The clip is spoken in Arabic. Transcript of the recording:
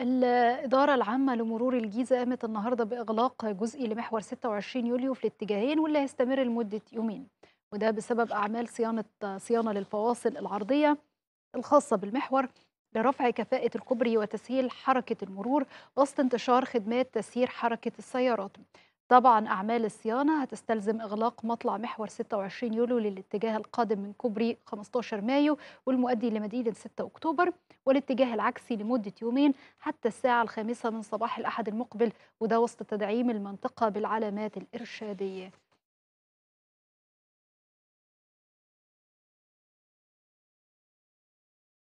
الإدارة العامة لمرور الجيزة قامت النهاردة بإغلاق جزئي لمحور 26 يوليو في الاتجاهين واللي هيستمر لمدة يومين وده بسبب أعمال صيانة صيانة للفواصل العرضية الخاصة بالمحور لرفع كفاءة الكوبري وتسهيل حركة المرور وسط انتشار خدمات تسيير حركة السيارات طبعا أعمال الصيانة هتستلزم إغلاق مطلع محور 26 يوليو للاتجاه القادم من كوبري 15 مايو والمؤدي لمدينة 6 أكتوبر والاتجاه العكسي لمدة يومين حتى الساعة الخامسة من صباح الأحد المقبل وده وسط تدعيم المنطقة بالعلامات الإرشادية